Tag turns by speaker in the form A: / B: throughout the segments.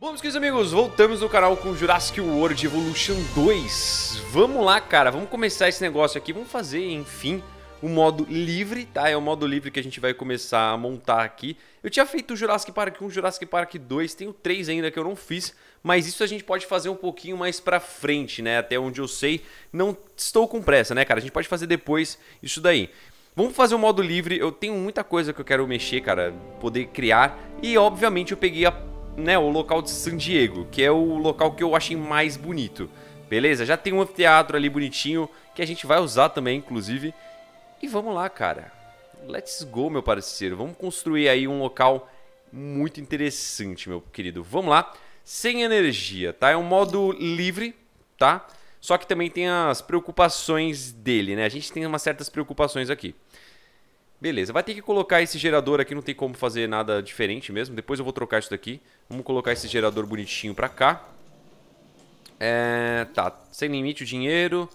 A: Bom, meus queridos amigos, voltamos no canal com Jurassic World Evolution 2. Vamos lá, cara, vamos começar esse negócio aqui, vamos fazer, enfim, o um modo livre, tá? É o modo livre que a gente vai começar a montar aqui. Eu tinha feito o Jurassic Park 1, Jurassic Park 2, tenho 3 ainda que eu não fiz, mas isso a gente pode fazer um pouquinho mais pra frente, né? Até onde eu sei, não estou com pressa, né, cara? A gente pode fazer depois isso daí. Vamos fazer o um modo livre, eu tenho muita coisa que eu quero mexer, cara, poder criar. E, obviamente, eu peguei a né, o local de San Diego, que é o local que eu achei mais bonito. Beleza? Já tem um anfiteatro ali bonitinho, que a gente vai usar também, inclusive. E vamos lá, cara. Let's go, meu parceiro. Vamos construir aí um local muito interessante, meu querido. Vamos lá. Sem energia, tá? É um modo livre, tá? Só que também tem as preocupações dele, né? A gente tem umas certas preocupações aqui. Beleza, vai ter que colocar esse gerador aqui, não tem como fazer nada diferente mesmo. Depois eu vou trocar isso daqui. Vamos colocar esse gerador bonitinho pra cá. É, tá, sem limite o dinheiro.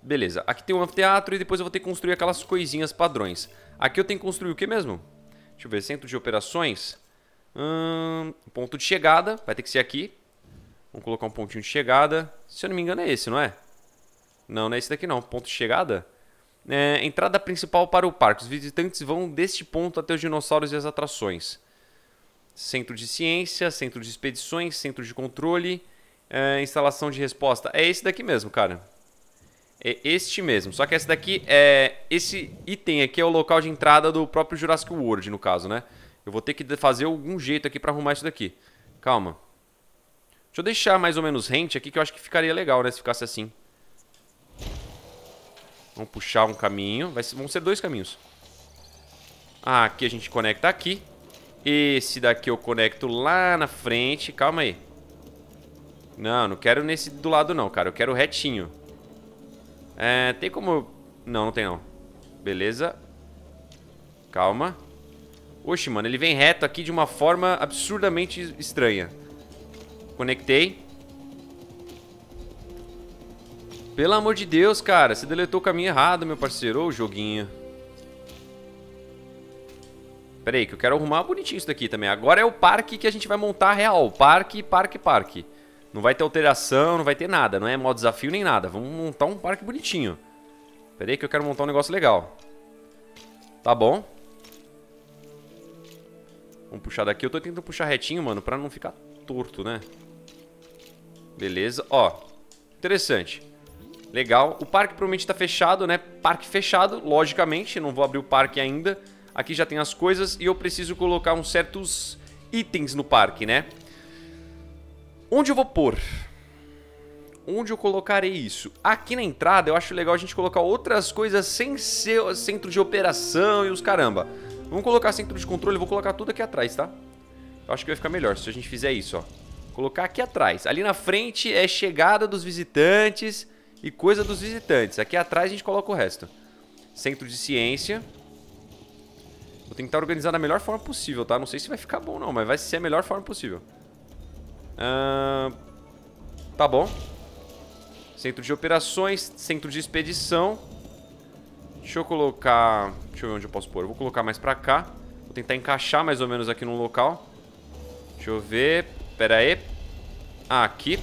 A: Beleza, aqui tem um anfiteatro e depois eu vou ter que construir aquelas coisinhas padrões. Aqui eu tenho que construir o que mesmo? Deixa eu ver, centro de operações. Hum, ponto de chegada, vai ter que ser aqui. Vamos colocar um pontinho de chegada. Se eu não me engano é esse, não é? Não, não é esse daqui não, ponto de chegada. É, entrada principal para o parque. Os visitantes vão deste ponto até os dinossauros e as atrações. Centro de ciência, centro de expedições, centro de controle, é, instalação de resposta. É esse daqui mesmo, cara. É este mesmo. Só que esse daqui é. Esse item aqui é o local de entrada do próprio Jurassic World, no caso, né? Eu vou ter que fazer algum jeito aqui para arrumar isso daqui. Calma. Deixa eu deixar mais ou menos rente aqui, que eu acho que ficaria legal, né? Se ficasse assim. Vamos puxar um caminho. Vai ser, vão ser dois caminhos. Ah, aqui a gente conecta aqui. Esse daqui eu conecto lá na frente. Calma aí. Não, não quero nesse do lado não, cara. Eu quero retinho. É, tem como... Não, não tem não. Beleza. Calma. Oxe, mano, ele vem reto aqui de uma forma absurdamente estranha. Conectei. Pelo amor de Deus, cara. Você deletou o caminho errado, meu parceiro. Ô, joguinho. Pera aí, que eu quero arrumar bonitinho isso daqui também. Agora é o parque que a gente vai montar real. Parque, parque, parque. Não vai ter alteração, não vai ter nada. Não é modo desafio nem nada. Vamos montar um parque bonitinho. Pera aí que eu quero montar um negócio legal. Tá bom. Vamos puxar daqui. Eu tô tentando puxar retinho, mano, pra não ficar torto, né? Beleza. Ó, interessante. Legal. O parque provavelmente está fechado, né? Parque fechado, logicamente. Não vou abrir o parque ainda. Aqui já tem as coisas e eu preciso colocar uns certos itens no parque, né? Onde eu vou pôr? Onde eu colocarei isso? Aqui na entrada eu acho legal a gente colocar outras coisas sem ser centro de operação e os caramba. Vamos colocar centro de controle, vou colocar tudo aqui atrás, tá? Eu acho que vai ficar melhor se a gente fizer isso, ó. Colocar aqui atrás. Ali na frente é chegada dos visitantes e coisa dos visitantes. Aqui atrás a gente coloca o resto. Centro de ciência. Vou tentar tá organizar da melhor forma possível, tá? Não sei se vai ficar bom não, mas vai ser a melhor forma possível. tá bom. Centro de operações, centro de expedição. Deixa eu colocar... Deixa eu ver onde eu posso pôr. Eu vou colocar mais pra cá. Vou tentar encaixar mais ou menos aqui no local. Deixa eu ver... Pera aí. Ah, aqui.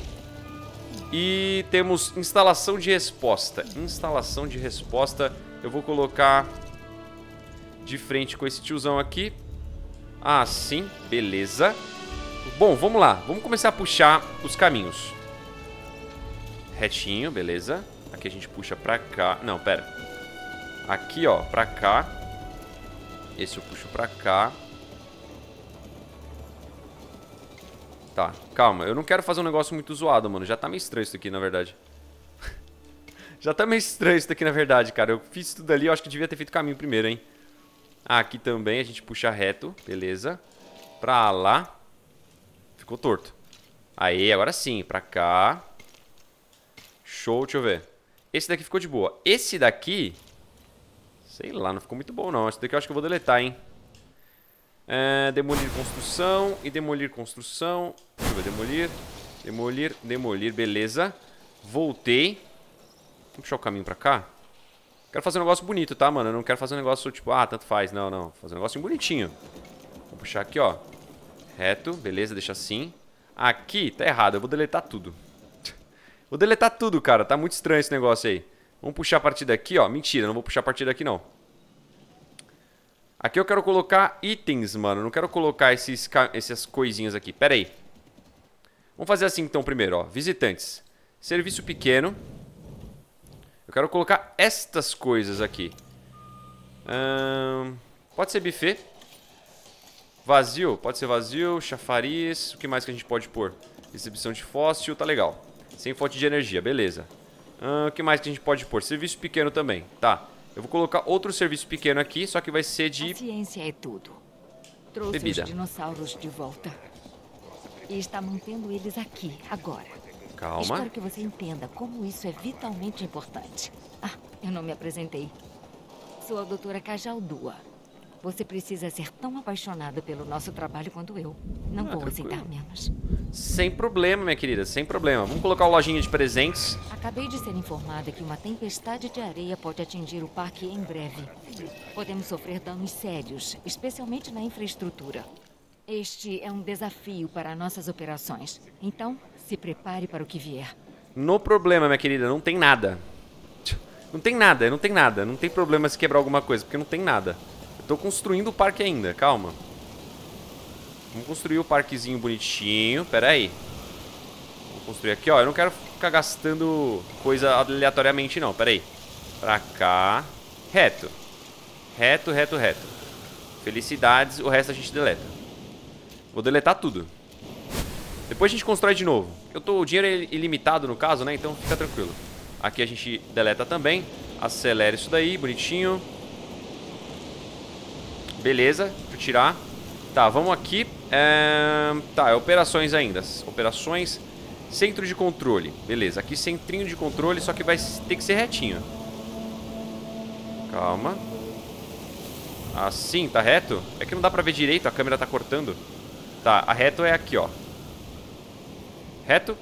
A: E temos instalação de resposta. Instalação de resposta. Eu vou colocar de frente com esse tiozão aqui. Ah, sim. Beleza. Bom, vamos lá. Vamos começar a puxar os caminhos. Retinho, beleza. Aqui a gente puxa pra cá. Não, pera. Aqui, ó, pra cá. Esse eu puxo pra cá. Tá, calma. Eu não quero fazer um negócio muito zoado, mano. Já tá meio estranho isso aqui, na verdade. Já tá meio estranho isso aqui, na verdade, cara. Eu fiz tudo ali, eu acho que devia ter feito caminho primeiro, hein. Ah, aqui também a gente puxa reto, beleza. Pra lá. Ficou torto. Aí, agora sim, pra cá. Show, deixa eu ver. Esse daqui ficou de boa. Esse daqui... Sei lá, não ficou muito bom, não. Esse daqui eu acho que eu vou deletar, hein. É, demolir construção e demolir construção. Deixa eu ver, demolir, demolir, demolir, beleza. Voltei. Vou puxar o caminho pra cá. Quero fazer um negócio bonito, tá, mano? Eu não quero fazer um negócio tipo, ah, tanto faz. Não, não. fazer um negócio bonitinho. Vou puxar aqui, ó. Reto, beleza, deixa assim. Aqui tá errado, eu vou deletar tudo. vou deletar tudo, cara. Tá muito estranho esse negócio aí. Vamos puxar a partir daqui, ó. Mentira, não vou puxar a partir daqui, não. Aqui eu quero colocar itens, mano. Não quero colocar esses, essas coisinhas aqui. Pera aí. Vamos fazer assim então primeiro, ó. Visitantes. Serviço pequeno. Eu quero colocar estas coisas aqui. Hum, pode ser buffet. Vazio, pode ser vazio. Chafariz. O que mais que a gente pode pôr? Exibição de fóssil, tá legal. Sem fonte de energia, beleza. Hum, o que mais que a gente pode pôr? Serviço pequeno também, tá. Eu vou colocar outro serviço pequeno aqui, só que vai ser de... A ciência é tudo. Trouxe bebida. os dinossauros de volta. E está mantendo eles aqui, agora. Calma. Espero que você entenda como isso é vitalmente importante. Ah, eu não me apresentei. Sou a doutora Cajaldua. Você precisa ser tão apaixonado pelo nosso trabalho quanto eu. Não ah, vou tranquilo. aceitar menos. Sem problema, minha querida, sem problema. Vamos colocar o lojinha de presentes. Acabei de ser informada que uma tempestade de areia pode atingir o parque em breve. Podemos sofrer danos sérios, especialmente na infraestrutura. Este é um desafio para nossas operações. Então, se prepare para o que vier. No problema, minha querida, não tem nada. Não tem nada, não tem nada. Não tem problema se quebrar alguma coisa, porque não tem nada. Tô construindo o parque ainda, calma. Vamos construir o parquezinho bonitinho. Pera aí. Vou construir aqui, ó. Eu não quero ficar gastando coisa aleatoriamente, não. Pera aí. Pra cá. Reto. Reto, reto, reto. Felicidades. O resto a gente deleta. Vou deletar tudo. Depois a gente constrói de novo. Eu tô, o dinheiro é ilimitado no caso, né? Então fica tranquilo. Aqui a gente deleta também. Acelera isso daí, bonitinho. Beleza, eu tirar. Tá, vamos aqui. É... Tá, é operações ainda. Operações. Centro de controle. Beleza, aqui centrinho de controle, só que vai ter que ser retinho. Calma. Assim, tá reto? É que não dá pra ver direito, a câmera tá cortando. Tá, a reto é aqui, ó. Reto.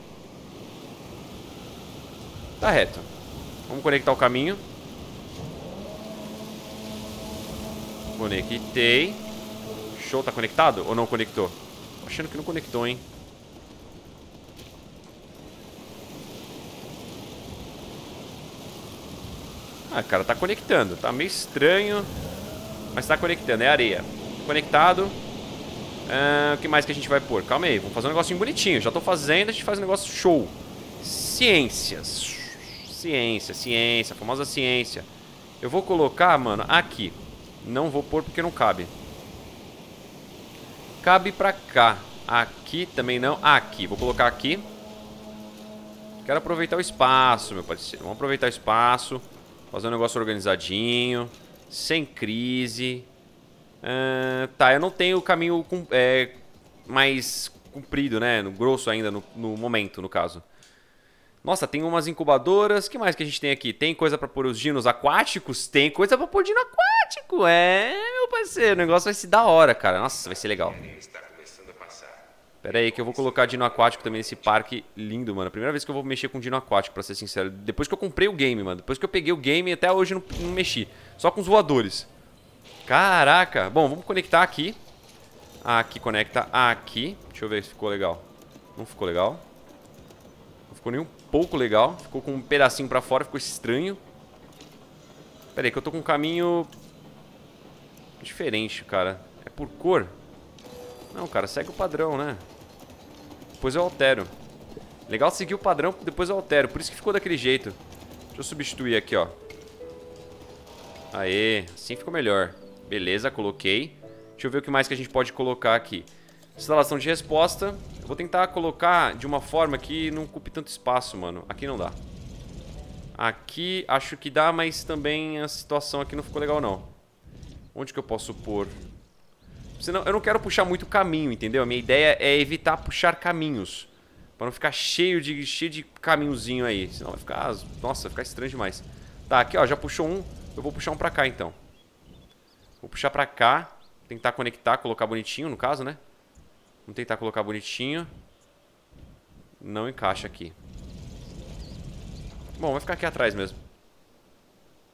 A: Tá reto. Vamos conectar o caminho. Conectei. Show, tá conectado ou não conectou? Tô achando que não conectou, hein? Ah, cara, tá conectando. Tá meio estranho, mas tá conectando. É areia. Conectado. Ah, o que mais que a gente vai pôr? Calma aí, vamos fazer um negocinho bonitinho. Já tô fazendo, a gente faz um negócio show. Ciências. Ciência, ciência, famosa ciência. Eu vou colocar, mano, aqui. Não vou pôr porque não cabe. Cabe pra cá. Aqui também não. Aqui. Vou colocar aqui. Quero aproveitar o espaço, meu parceiro. Vamos aproveitar o espaço. Fazer um negócio organizadinho. Sem crise. Uh, tá, eu não tenho o caminho com, é, mais comprido, né? No grosso ainda, no, no, momento, no caso. Nossa, tem umas incubadoras. que mais que a gente tem aqui? Tem coisa pra pôr os dinos aquáticos? Tem coisa pra pôr dino aquático é, meu parceiro. O negócio vai ser da hora, cara. Nossa, vai ser legal. Pera aí que eu vou colocar dino aquático também nesse parque lindo, mano. Primeira vez que eu vou mexer com dino aquático, pra ser sincero. Depois que eu comprei o game, mano. Depois que eu peguei o game, até hoje eu não, não mexi. Só com os voadores. Caraca. Bom, vamos conectar aqui. Aqui, conecta aqui. Deixa eu ver se ficou legal. Não ficou legal. Não ficou nem um pouco legal. Ficou com um pedacinho pra fora, ficou estranho. Pera aí que eu tô com um caminho diferente, cara. É por cor? Não, cara, segue o padrão, né? Depois eu altero. Legal seguir o padrão, depois eu altero. Por isso que ficou daquele jeito. Deixa eu substituir aqui, ó. Aê, assim ficou melhor. Beleza, coloquei. Deixa eu ver o que mais que a gente pode colocar aqui. Instalação de resposta. Eu vou tentar colocar de uma forma que não ocupe tanto espaço, mano. Aqui não dá. Aqui acho que dá, mas também a situação aqui não ficou legal, não. Onde que eu posso pôr? Senão, eu não quero puxar muito caminho, entendeu? A minha ideia é evitar puxar caminhos. Pra não ficar cheio de, cheio de caminhozinho aí. Senão vai ficar... Nossa, vai ficar estranho demais. Tá, aqui ó, já puxou um. Eu vou puxar um pra cá então. Vou puxar pra cá. Tentar conectar, colocar bonitinho no caso, né? Vamos tentar colocar bonitinho. Não encaixa aqui. Bom, vai ficar aqui atrás mesmo.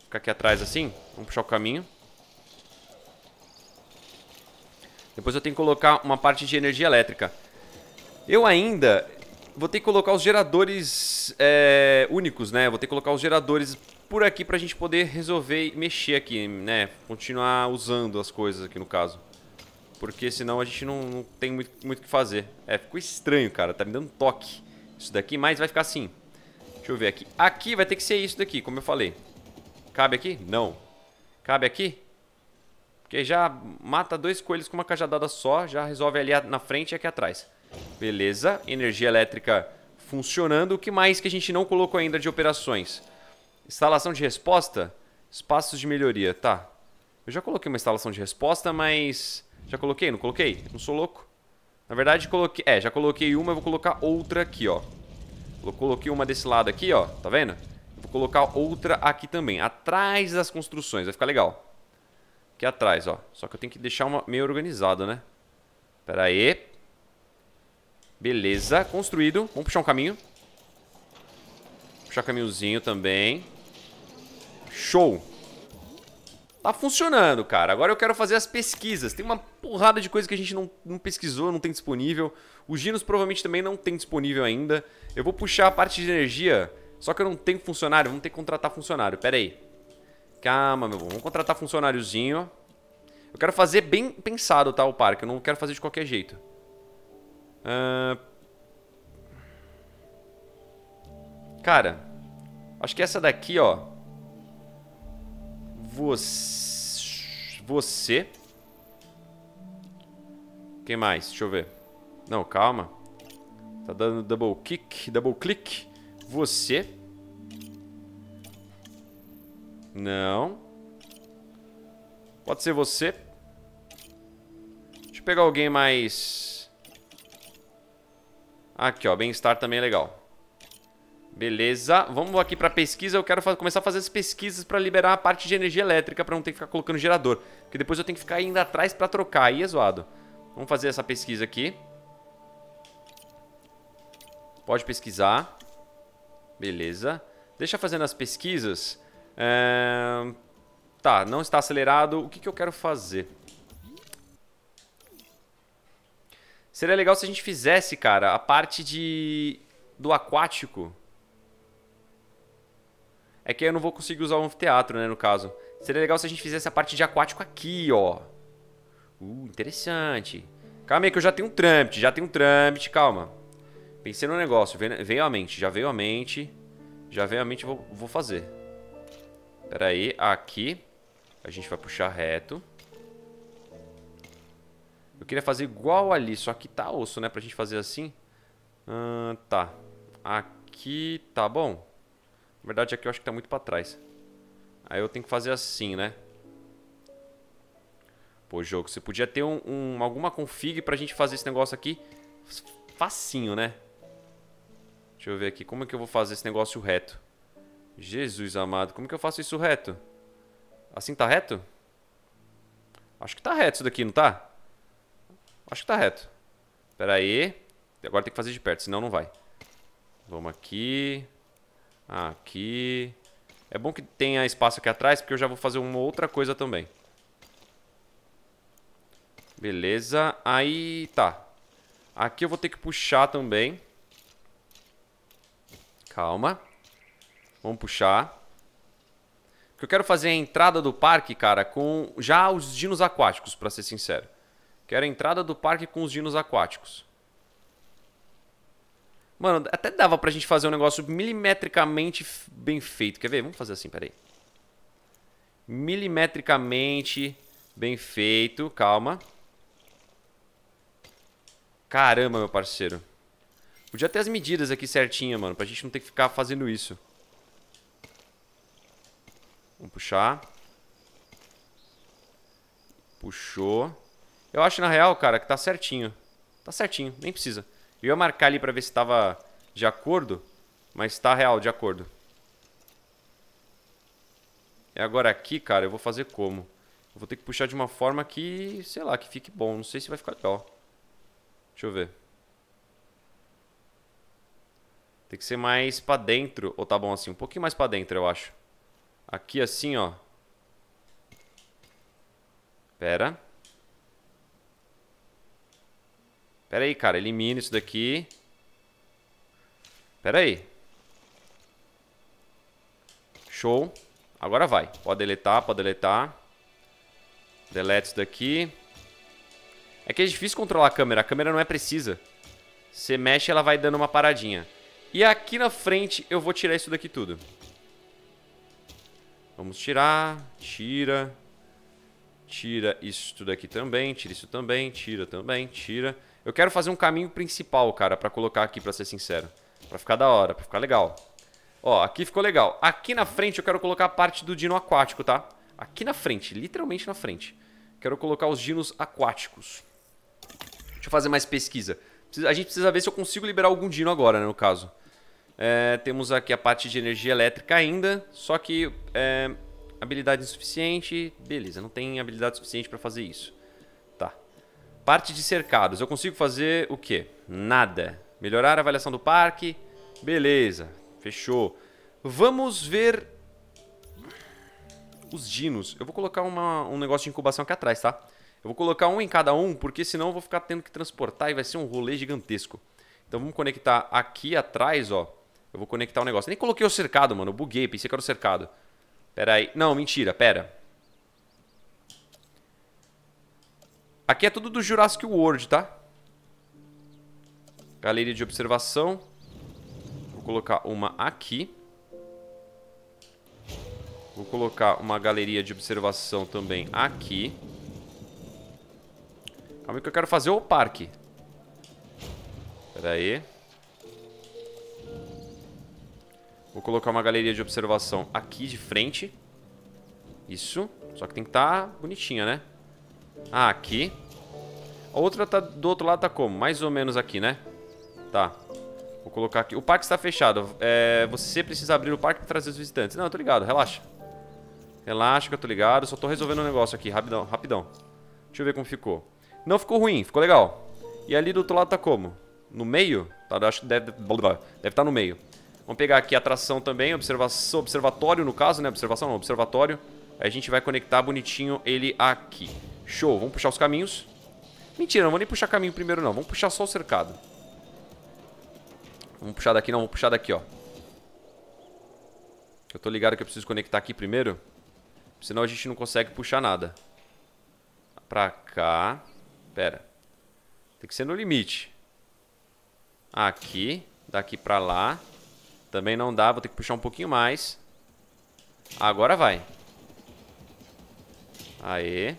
A: Ficar aqui atrás assim. Vamos puxar o caminho. Depois eu tenho que colocar uma parte de energia elétrica. Eu ainda vou ter que colocar os geradores é, únicos, né? Vou ter que colocar os geradores por aqui pra gente poder resolver e mexer aqui, né? Continuar usando as coisas aqui no caso. Porque senão a gente não, não tem muito o que fazer. É, ficou estranho, cara. Tá me dando toque isso daqui, mas vai ficar assim. Deixa eu ver aqui. Aqui vai ter que ser isso daqui, como eu falei. Cabe aqui? Não. Cabe aqui? Porque já mata dois coelhos com uma cajadada só, já resolve ali na frente e aqui atrás. Beleza, energia elétrica funcionando. O que mais que a gente não colocou ainda de operações? Instalação de resposta, espaços de melhoria, tá. Eu já coloquei uma instalação de resposta, mas... Já coloquei? Não coloquei? Não sou louco. Na verdade, coloquei... É, já coloquei uma, eu vou colocar outra aqui, ó. coloquei uma desse lado aqui, ó. Tá vendo? vou colocar outra aqui também, atrás das construções. Vai ficar legal aqui atrás, ó. Só que eu tenho que deixar uma, meio organizado, né? Pera aí. Beleza, construído. Vamos puxar um caminho. Puxar caminhozinho também. Show. Tá funcionando, cara. Agora eu quero fazer as pesquisas. Tem uma porrada de coisa que a gente não, não pesquisou, não tem disponível. Os Ginos provavelmente também não tem disponível ainda. Eu vou puxar a parte de energia, só que eu não tenho funcionário. Vamos ter que contratar funcionário. Pera aí. Calma, meu bom. Vamos contratar funcionáriozinho. Eu quero fazer bem pensado, tá, o parque. Eu não quero fazer de qualquer jeito. Uh... Cara, acho que essa daqui, ó. Você... Você... Quem mais? Deixa eu ver. Não, calma. Tá dando double kick, double click. Você. Não. Pode ser você. Deixa eu pegar alguém mais... Aqui, ó. Bem-estar também é legal. Beleza. Vamos aqui pra pesquisa. Eu quero começar a fazer as pesquisas pra liberar a parte de energia elétrica pra não ter que ficar colocando gerador. Porque depois eu tenho que ficar indo atrás pra trocar. Aí é zoado. Vamos fazer essa pesquisa aqui. Pode pesquisar. Beleza. Deixa fazendo as pesquisas. É... Tá, não está acelerado. O que, que eu quero fazer? Seria legal se a gente fizesse, cara, a parte de do aquático. É que eu não vou conseguir usar o anfiteatro, né, no caso. Seria legal se a gente fizesse a parte de aquático aqui, ó. Uh, interessante. Calma aí que eu já tenho um trâmite, já tenho um trâmite, calma. Pensei no negócio, veio, a mente, já veio a mente. Já veio a mente, vou, vou fazer. Pera aí, aqui a gente vai puxar reto. Eu queria fazer igual ali, só que tá osso, né? Pra gente fazer assim. tá. Aqui tá bom. Na verdade, aqui eu acho que tá muito pra trás. Aí eu tenho que fazer assim, né? Pô, jogo, você podia ter um, um, alguma config pra gente fazer esse negócio aqui facinho, né? Deixa eu ver aqui, como é que eu vou fazer esse negócio reto? Jesus amado, como que eu faço isso reto? Assim tá reto? Acho que tá reto isso daqui, não tá? Acho que tá reto. Pera aí. Agora tem que fazer de perto, senão não vai. Vamos aqui. Aqui. É bom que tenha espaço aqui atrás, porque eu já vou fazer uma outra coisa também. Beleza. Aí, tá. Aqui eu vou ter que puxar também. Calma. Vamos puxar. Porque eu quero fazer é a entrada do parque, cara, com já os dinos aquáticos, pra ser sincero. Quero a entrada do parque com os dinos aquáticos. Mano, até dava pra gente fazer um negócio milimetricamente bem feito. Quer ver? Vamos fazer assim, peraí. Milimetricamente bem feito. Calma. Caramba, meu parceiro. Podia ter as medidas aqui certinha, mano. Pra gente não ter que ficar fazendo isso. Vamos puxar. Puxou. Eu acho, na real, cara, que tá certinho. Tá certinho, nem precisa. Eu ia marcar ali pra ver se tava de acordo, mas tá real, de acordo. E é agora aqui, cara, eu vou fazer como? Eu vou ter que puxar de uma forma que, sei lá, que fique bom. Não sei se vai ficar legal. Deixa eu ver. Tem que ser mais pra dentro. Ou tá bom assim? Um pouquinho mais pra dentro, eu acho. Aqui assim, ó. Pera. Pera aí, cara. Elimina isso daqui. Pera aí. Show. Agora vai. Pode deletar, pode deletar. Delete isso daqui. É que é difícil controlar a câmera. A câmera não é precisa. Você mexe, ela vai dando uma paradinha. E aqui na frente eu vou tirar isso daqui tudo. Vamos tirar, tira, tira isso daqui também, tira isso também, tira também, tira. Eu quero fazer um caminho principal, cara, para colocar aqui, para ser sincero. Para ficar da hora, para ficar legal. Ó, aqui ficou legal. Aqui na frente eu quero colocar a parte do dino aquático, tá? Aqui na frente, literalmente na frente. Quero colocar os dinos aquáticos. Deixa eu fazer mais pesquisa. A gente precisa ver se eu consigo liberar algum dino agora, né, no caso. É, temos aqui a parte de energia elétrica ainda, só que é, habilidade insuficiente, beleza, não tem habilidade suficiente para fazer isso. Tá. Parte de cercados, eu consigo fazer o quê? Nada. Melhorar a avaliação do parque, beleza, fechou. Vamos ver os dinos. Eu vou colocar uma, um negócio de incubação aqui atrás, tá? Eu vou colocar um em cada um, porque senão eu vou ficar tendo que transportar e vai ser um rolê gigantesco. Então vamos conectar aqui atrás, ó eu vou conectar o um negócio. Nem coloquei o cercado, mano. Eu buguei, pensei que era o cercado. Pera aí. Não, mentira, pera. Aqui é tudo do Jurassic World, tá? Galeria de observação. Vou colocar uma aqui. Vou colocar uma galeria de observação também aqui. Calma aí que eu quero fazer o parque. Pera aí. Vou colocar uma galeria de observação aqui de frente. Isso. Só que tem que estar tá bonitinha, né? Ah, aqui. A outra tá do outro lado tá como? Mais ou menos aqui, né? Tá. Vou colocar aqui. O parque está fechado. É, você precisa abrir o parque para trazer os visitantes. Não, eu tô ligado. Relaxa. Relaxa que eu tô ligado. Só tô resolvendo um negócio aqui. Rapidão, rapidão. Deixa eu ver como ficou. Não ficou ruim. Ficou legal. E ali do outro lado tá como? No meio? Tá, acho que deve, deve estar tá no meio. Vamos pegar aqui a atração também, observação, observatório no caso, né? Observação não, observatório. Aí a gente vai conectar bonitinho ele aqui. Show, vamos puxar os caminhos. Mentira, não vou nem puxar caminho primeiro não, vamos puxar só o cercado. Vamos puxar daqui não, vamos puxar daqui, ó. Eu tô ligado que eu preciso conectar aqui primeiro, senão a gente não consegue puxar nada. Pra cá. Pera. Tem que ser no limite. Aqui, daqui pra lá. Também não dá, vou ter que puxar um pouquinho mais. Agora vai. Aê.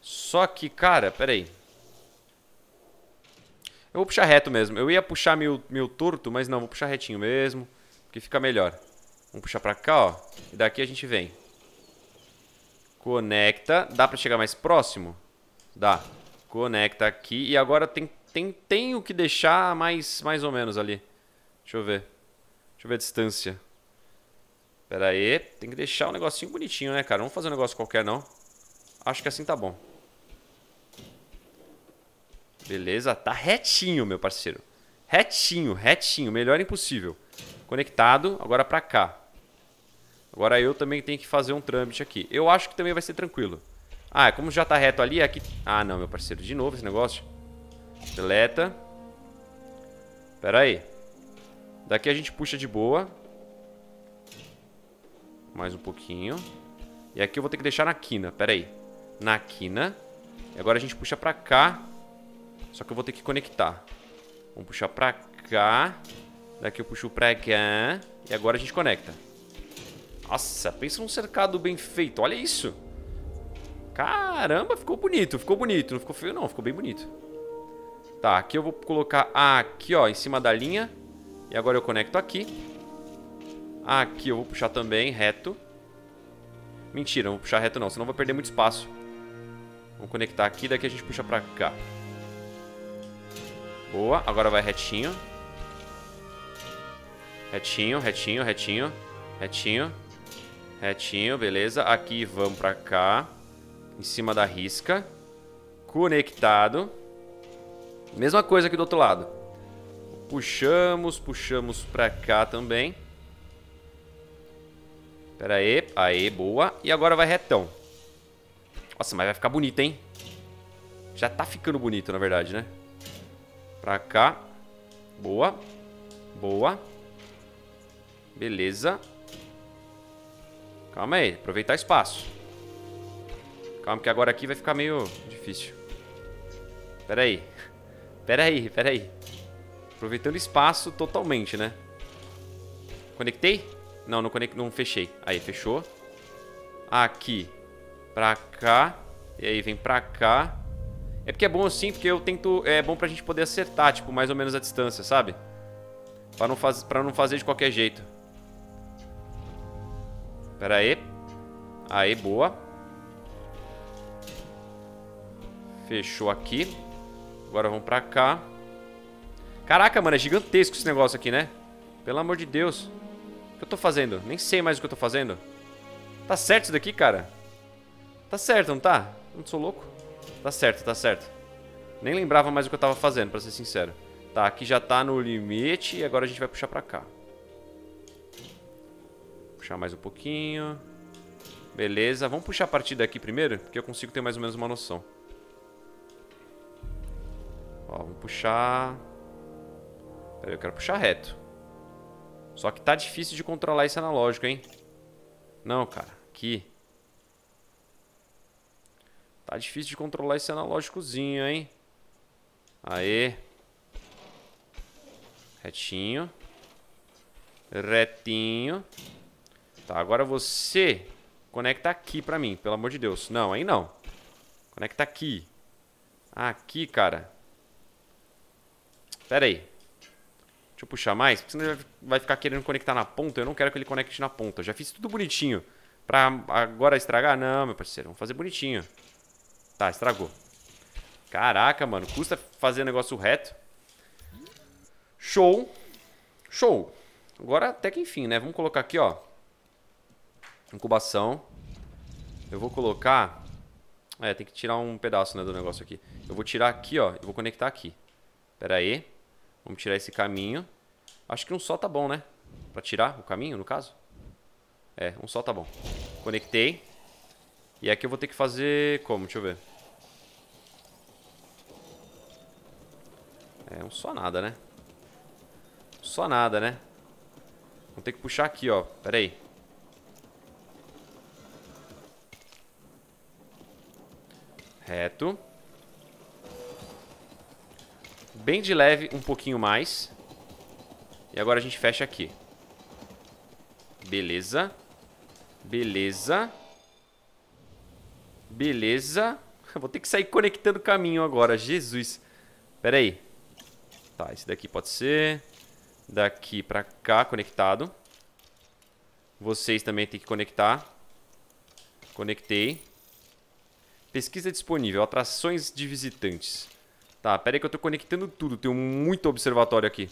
A: Só que, cara, peraí. Eu vou puxar reto mesmo. Eu ia puxar meio, meu torto, mas não, vou puxar retinho mesmo. Porque fica melhor. Vamos puxar pra cá, ó. E daqui a gente vem. Conecta. Dá pra chegar mais próximo? Dá. Conecta aqui. E agora tem, tem, tem o que deixar mais, mais ou menos ali. Deixa eu ver. Deixa eu ver a distância. Pera aí. Tem que deixar um negocinho bonitinho, né, cara? Não vamos fazer um negócio qualquer, não. Acho que assim tá bom. Beleza. Tá retinho, meu parceiro. Retinho, retinho. Melhor impossível. Conectado. Agora pra cá. Agora eu também tenho que fazer um trâmite aqui. Eu acho que também vai ser tranquilo. Ah, como já tá reto ali, aqui... Ah, não, meu parceiro. De novo esse negócio. Deleta. Pera aí. Daqui a gente puxa de boa. Mais um pouquinho. E aqui eu vou ter que deixar na quina, pera aí. Na quina. E agora a gente puxa pra cá. Só que eu vou ter que conectar. Vamos puxar pra cá. Daqui eu puxo pra cá. E agora a gente conecta. Nossa, pensa num cercado bem feito. Olha isso. Caramba, ficou bonito, ficou bonito. Não ficou feio não, ficou bem bonito. Tá, aqui eu vou colocar aqui, ó, em cima da linha. E agora eu conecto aqui. Aqui eu vou puxar também reto. Mentira, não vou puxar reto não, senão vou perder muito espaço. Vamos conectar aqui, daqui a gente puxa pra cá. Boa, agora vai retinho. Retinho, retinho, retinho. Retinho. Retinho, beleza. Aqui vamos pra cá. Em cima da risca. Conectado. Mesma coisa aqui do outro lado. Puxamos, puxamos pra cá também. Pera aí. Aê, boa. E agora vai retão. Nossa, mas vai ficar bonito, hein? Já tá ficando bonito, na verdade, né? Pra cá. Boa. Boa. Beleza. Calma aí. Aproveitar espaço. Calma que agora aqui vai ficar meio difícil. Pera aí. Pera aí, pera aí. Aproveitando espaço totalmente, né? Conectei? Não, não, conect... não fechei. Aí, fechou. Aqui. Pra cá. E aí vem pra cá. É porque é bom assim, porque eu tento... É bom pra gente poder acertar, tipo, mais ou menos a distância, sabe? Pra não, faz... pra não fazer de qualquer jeito. Pera aí. Aí, boa. Fechou aqui. Agora vamos pra cá. Caraca, mano, é gigantesco esse negócio aqui, né? Pelo amor de Deus. O que eu tô fazendo? Nem sei mais o que eu tô fazendo. Tá certo isso daqui, cara? Tá certo, não tá? Não sou louco? Tá certo, tá certo. Nem lembrava mais o que eu tava fazendo, pra ser sincero. Tá, aqui já tá no limite e agora a gente vai puxar pra cá. Puxar mais um pouquinho. Beleza, vamos puxar a partida aqui primeiro, porque eu consigo ter mais ou menos uma noção. Ó, vamos puxar... Peraí, eu quero puxar reto. Só que tá difícil de controlar esse analógico, hein? Não, cara. Aqui. Tá difícil de controlar esse analógicozinho, hein? Aê. Retinho. Retinho. Tá, agora você conecta aqui pra mim, pelo amor de Deus. Não, aí não. Conecta aqui. Aqui, cara. Pera aí. Deixa tipo, eu puxar mais, porque senão ele vai ficar querendo conectar na ponta. Eu não quero que ele conecte na ponta. Eu já fiz tudo bonitinho. Pra agora estragar? Não, meu parceiro. Vamos fazer bonitinho. Tá, estragou. Caraca, mano. Custa fazer negócio reto. Show. Show. Agora até que enfim, né? Vamos colocar aqui, ó. Incubação. Eu vou colocar... É, tem que tirar um pedaço né, do negócio aqui. Eu vou tirar aqui, ó. E vou conectar aqui. Pera aí. Vamos tirar esse caminho. Acho que um só tá bom, né? Pra tirar o caminho, no caso. É, um só tá bom. Conectei. E aqui eu vou ter que fazer como? Deixa eu ver. É, um só nada, né? Um só nada, né? Vou ter que puxar aqui, ó. Pera aí. Reto. Bem de leve, um pouquinho mais. E agora a gente fecha aqui. Beleza. Beleza. Beleza. Vou ter que sair conectando o caminho agora, Jesus. Pera aí. Tá, esse daqui pode ser. Daqui pra cá, conectado. Vocês também tem que conectar. Conectei. Pesquisa disponível, atrações de visitantes. Tá, pera aí que eu tô conectando tudo. Tenho muito observatório aqui.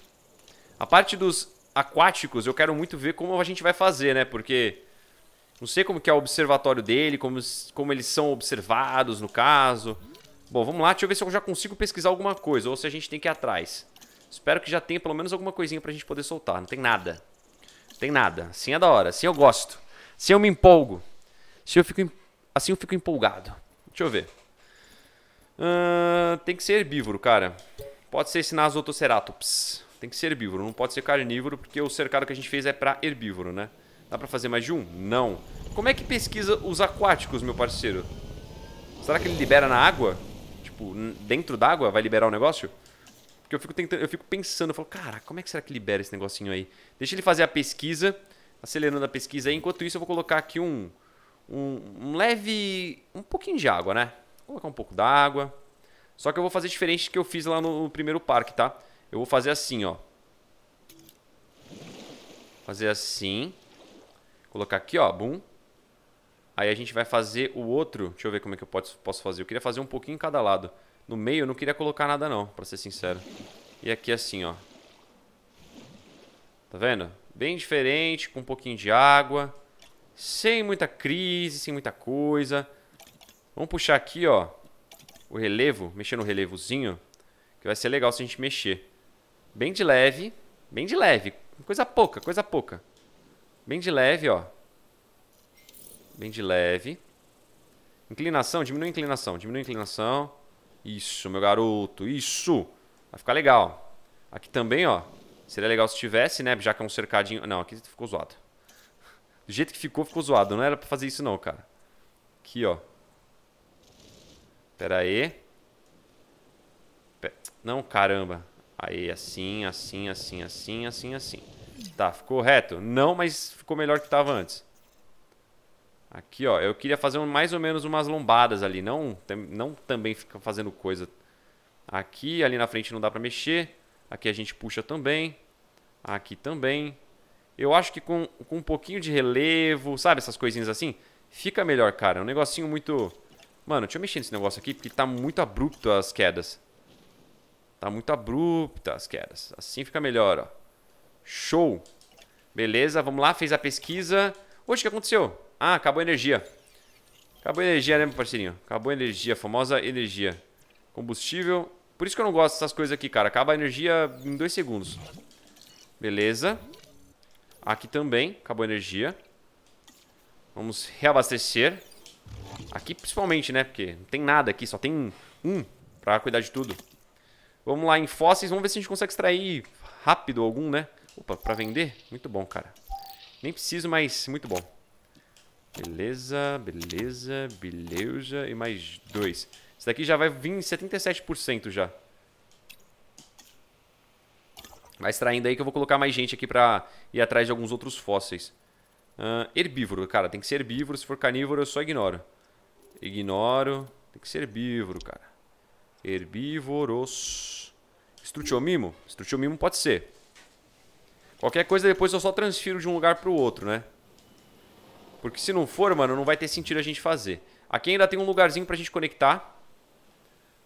A: A parte dos aquáticos, eu quero muito ver como a gente vai fazer, né? Porque não sei como que é o observatório dele, como, como eles são observados, no caso. Bom, vamos lá. Deixa eu ver se eu já consigo pesquisar alguma coisa ou se a gente tem que ir atrás. Espero que já tenha pelo menos alguma coisinha pra gente poder soltar. Não tem nada. Não tem nada. Assim é da hora. Assim eu gosto. Assim eu me empolgo. Assim eu fico, assim eu fico empolgado. Deixa eu ver. Uh, tem que ser herbívoro, cara. Pode ser esse Nasotoceratops. Tem que ser herbívoro, não pode ser carnívoro, porque o cercado que a gente fez é pra herbívoro, né? Dá pra fazer mais de um? Não. Como é que pesquisa os aquáticos, meu parceiro? Será que ele libera na água? Tipo, dentro d'água vai liberar o um negócio? Porque eu fico, tentando, eu fico pensando, eu falo, cara, como é que será que libera esse negocinho aí? Deixa ele fazer a pesquisa, acelerando a pesquisa aí. Enquanto isso, eu vou colocar aqui um, um, um leve... um pouquinho de água, né? colocar um pouco d'água. Só que eu vou fazer diferente do que eu fiz lá no primeiro parque, tá? Eu vou fazer assim, ó. Fazer assim. Colocar aqui, ó, boom. Aí a gente vai fazer o outro. Deixa eu ver como é que eu posso fazer. Eu queria fazer um pouquinho em cada lado. No meio eu não queria colocar nada não, pra ser sincero. E aqui assim, ó. Tá vendo? Bem diferente, com um pouquinho de água. Sem muita crise, sem muita coisa. Vamos puxar aqui, ó, o relevo, mexer no relevozinho, que vai ser legal se a gente mexer. Bem de leve, bem de leve, coisa pouca, coisa pouca. Bem de leve, ó. Bem de leve. Inclinação, diminui a inclinação, diminui a inclinação. Isso, meu garoto, isso. Vai ficar legal. Aqui também, ó, seria legal se tivesse, né, já que é um cercadinho... Não, aqui ficou zoado. Do jeito que ficou, ficou zoado. Não era pra fazer isso não, cara. Aqui, ó. Pera aí. Não, caramba. Aí, assim, assim, assim, assim, assim, assim. Tá, ficou reto? Não, mas ficou melhor que tava antes. Aqui, ó, eu queria fazer mais ou menos umas lombadas ali, não, não também fica fazendo coisa. Aqui, ali na frente não dá pra mexer. Aqui a gente puxa também. Aqui também. Eu acho que com, com um pouquinho de relevo, sabe, essas coisinhas assim, fica melhor, cara. É um negocinho muito Mano, deixa eu mexer nesse negócio aqui, porque tá muito abrupto as quedas. Tá muito abrupta as quedas. Assim fica melhor, ó. Show. Beleza, vamos lá, fez a pesquisa. Hoje o que aconteceu? Ah, acabou a energia. Acabou a energia, né, meu parceirinho? Acabou a energia, famosa energia. Combustível. Por isso que eu não gosto dessas coisas aqui, cara. Acaba a energia em dois segundos. Beleza. Aqui também, acabou a energia. Vamos reabastecer. Aqui principalmente, né? Porque não tem nada aqui, só tem um pra cuidar de tudo. Vamos lá em fósseis, vamos ver se a gente consegue extrair rápido algum, né? Opa, pra vender? Muito bom, cara. Nem preciso, mas muito bom. Beleza, beleza, beleza. E mais dois. Isso daqui já vai vir em 77% já. Vai extraindo aí que eu vou colocar mais gente aqui pra ir atrás de alguns outros fósseis. Uh, herbívoro, cara, tem que ser herbívoro. Se for carnívoro, eu só ignoro. Ignoro. Tem que ser herbívoro, cara. Herbívoros. Estrutiomimo? Estrutiomimo pode ser. Qualquer coisa depois eu só transfiro de um lugar pro outro, né? Porque se não for, mano, não vai ter sentido a gente fazer. Aqui ainda tem um lugarzinho pra gente conectar.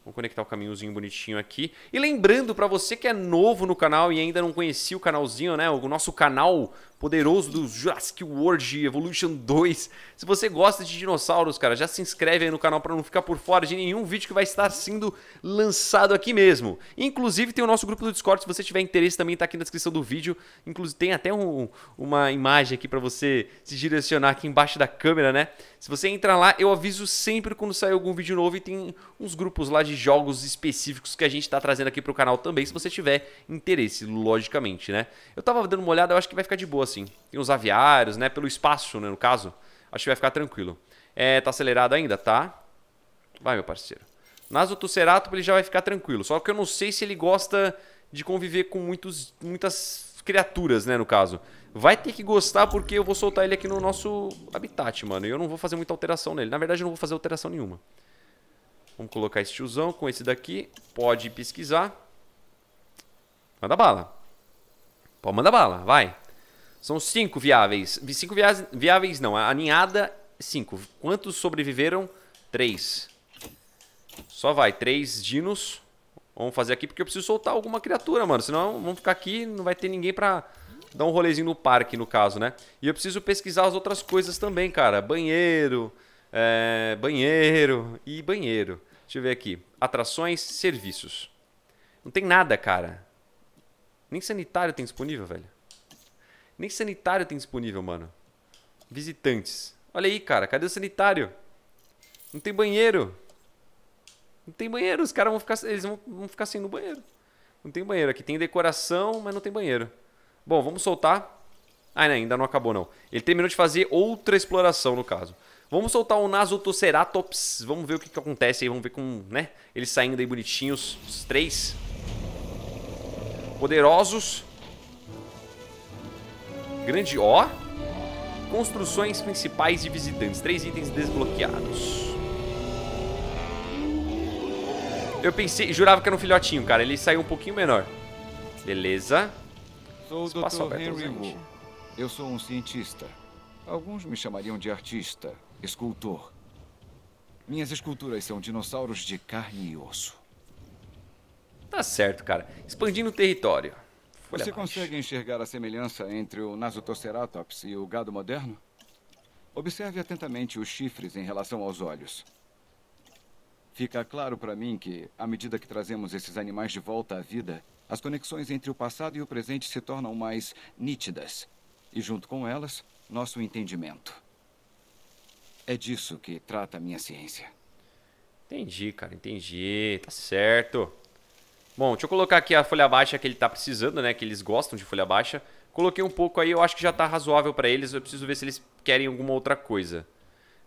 A: Vou conectar o caminhozinho bonitinho aqui. E lembrando, para você que é novo no canal e ainda não conhecia o canalzinho, né? O nosso canal poderoso do Jurassic World Evolution 2. Se você gosta de dinossauros, cara, já se inscreve aí no canal para não ficar por fora de nenhum vídeo que vai estar sendo lançado aqui mesmo. Inclusive, tem o nosso grupo do Discord, se você tiver interesse também tá aqui na descrição do vídeo. Inclusive, tem até um, uma imagem aqui para você se direcionar aqui embaixo da câmera, né? Se você entrar lá, eu aviso sempre quando sair algum vídeo novo e tem uns grupos lá de jogos específicos que a gente está trazendo aqui para o canal também, se você tiver interesse, logicamente, né? Eu estava dando uma olhada, eu acho que vai ficar de boa, assim. Tem uns aviários, né? Pelo espaço, né, no caso. Acho que vai ficar tranquilo. É, tá acelerado ainda? Tá. Vai, meu parceiro. Nasutucerato, ele já vai ficar tranquilo. Só que eu não sei se ele gosta de conviver com muitos, muitas criaturas, né, no caso. Vai ter que gostar porque eu vou soltar ele aqui no nosso habitat, mano. E eu não vou fazer muita alteração nele. Na verdade, eu não vou fazer alteração nenhuma. Vamos colocar esse tiozão com esse daqui. Pode pesquisar. Manda bala. Pode mandar bala, vai. São cinco viáveis. Cinco viáveis não, a ninhada, cinco. Quantos sobreviveram? Três. Só vai, três dinos. Vamos fazer aqui porque eu preciso soltar alguma criatura, mano. Senão vamos ficar aqui e não vai ter ninguém pra dar um rolezinho no parque, no caso, né? E eu preciso pesquisar as outras coisas também, cara. Banheiro, é, banheiro e banheiro. Deixa eu ver aqui. Atrações, serviços. Não tem nada, cara. Nem sanitário tem disponível, velho. Nem sanitário tem disponível, mano. Visitantes. Olha aí, cara. Cadê o sanitário? Não tem banheiro. Não tem banheiro. Os caras vão ficar, eles vão, vão ficar sem no banheiro. Não tem banheiro. Aqui tem decoração, mas não tem banheiro. Bom, vamos soltar. Ah, não, ainda não acabou, não. Ele terminou de fazer outra exploração, no caso. Vamos soltar o Nasutoceratops. Vamos ver o que, que acontece aí. Vamos ver com, né? Eles saindo aí bonitinhos. Os três. Poderosos. Grande O. Construções principais de visitantes. Três itens desbloqueados. Eu pensei, jurava que era um filhotinho, cara. Ele saiu um pouquinho menor. Beleza. Sou o Espaço Dr. Henry Wu. Eu sou um cientista. Alguns me chamariam de artista, escultor. Minhas esculturas são dinossauros de carne e osso. Tá certo, cara. Expandindo o território. Folha Você consegue enxergar a semelhança entre o Nasutoceratops e o gado moderno? Observe atentamente os chifres em relação aos olhos. Fica claro para mim que, à medida que trazemos esses animais de volta à vida, as conexões entre o passado e o presente se tornam mais nítidas. E, junto com elas, nosso entendimento. É disso que trata a minha ciência. Entendi, cara, entendi. Tá certo. Bom, deixa eu colocar aqui a folha baixa que ele tá precisando, né? Que eles gostam de folha baixa. Coloquei um pouco aí, eu acho que já tá razoável para eles. Eu preciso ver se eles querem alguma outra coisa.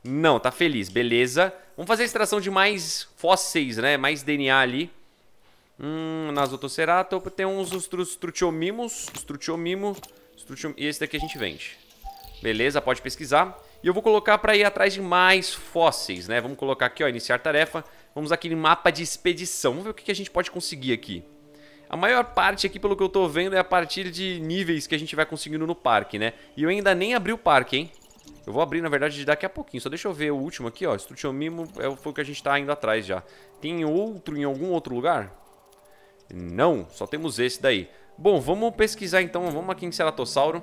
A: Não, tá feliz, beleza. Vamos fazer a extração de mais fósseis, né? Mais DNA ali. Hum, Nasotoceratopo. Tem uns Structiomimos. Structiomimo. E esse daqui a gente vende. Beleza, pode pesquisar. E eu vou colocar para ir atrás de mais fósseis, né? Vamos colocar aqui, ó, iniciar tarefa. Vamos aqui em mapa de expedição. Vamos ver o que a gente pode conseguir aqui. A maior parte aqui, pelo que eu tô vendo, é a partir de níveis que a gente vai conseguindo no parque, né? E eu ainda nem abri o parque, hein? Eu vou abrir, na verdade, daqui a pouquinho. Só deixa eu ver o último aqui, ó. Instruction Mimo é, o que a gente tá indo atrás já. Tem outro em algum outro lugar? Não, só temos esse daí. Bom, vamos pesquisar então. Vamos aqui em Ceratossauro.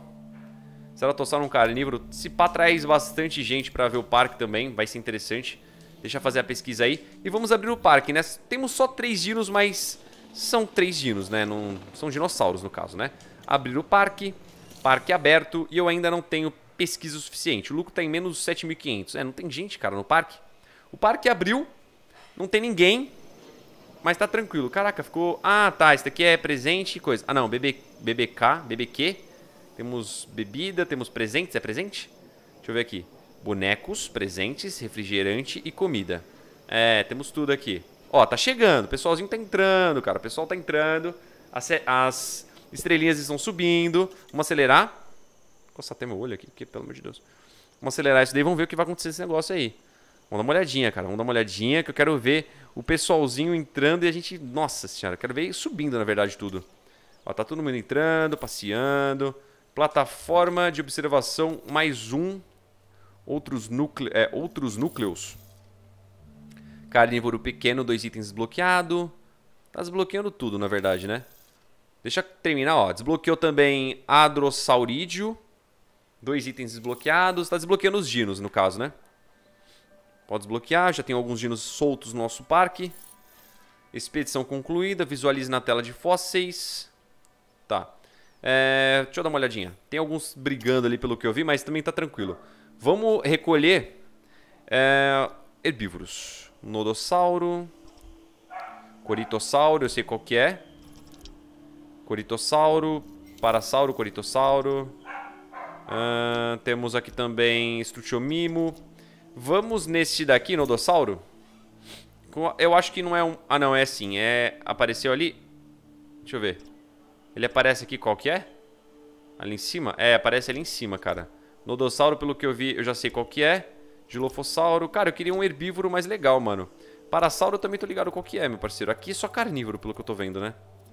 A: Se ela tossar um carnívoro, se pá, traz bastante gente pra ver o parque também, vai ser interessante. Deixa eu fazer a pesquisa aí. E vamos abrir o parque, né? Temos só três dinos, mas são três dinos, né? Não... São dinossauros, no caso, né? Abrir o parque, parque aberto, e eu ainda não tenho pesquisa o suficiente. O lucro tá em menos 7.500. É, não tem gente, cara, no parque. O parque abriu, não tem ninguém, mas tá tranquilo. Caraca, ficou... Ah, tá, esse daqui é presente e coisa. Ah, não, BB... BBK, BBQ... Temos bebida, temos presentes, é presente? Deixa eu ver aqui. Bonecos, presentes, refrigerante e comida. É, temos tudo aqui. Ó, tá chegando, o pessoalzinho tá entrando, cara. O pessoal tá entrando, as, as estrelinhas estão subindo. Vamos acelerar? Vou coçar até meu olho aqui, porque pelo amor de Deus. Vamos acelerar isso daí, vamos ver o que vai acontecer nesse negócio aí. Vamos dar uma olhadinha, cara. Vamos dar uma olhadinha, que eu quero ver o pessoalzinho entrando e a gente... Nossa senhora, eu quero ver subindo, na verdade, tudo. Ó, tá todo mundo entrando, passeando... Plataforma de observação mais um. Outros, núcle é, outros núcleos. Carnívoro pequeno, dois itens desbloqueado. Tá desbloqueando tudo, na verdade, né? Deixa eu terminar, ó. Desbloqueou também Adrosaurídeo. Dois itens desbloqueados. Tá desbloqueando os dinos, no caso, né? Pode desbloquear. Já tem alguns dinos soltos no nosso parque. Expedição concluída. Visualize na tela de fósseis. É, deixa eu dar uma olhadinha. Tem alguns brigando ali pelo que eu vi, mas também tá tranquilo. Vamos recolher é, herbívoros. Nodossauro. Coritossauro, eu sei qual que é. Coritossauro. Parasauro, coritossauro. Uh, temos aqui também Struchomimo. Vamos nesse daqui, Nodossauro. Eu acho que não é um... Ah, não, é sim. É... Apareceu ali. Deixa eu ver. Ele aparece aqui qual que é? Ali em cima? É, aparece ali em cima, cara. Nodossauro, pelo que eu vi, eu já sei qual que é. Dilofossauro. Cara, eu queria um herbívoro mais legal, mano. Parasauro eu também tô ligado qual que é, meu parceiro. Aqui é só carnívoro, pelo que eu tô vendo, né?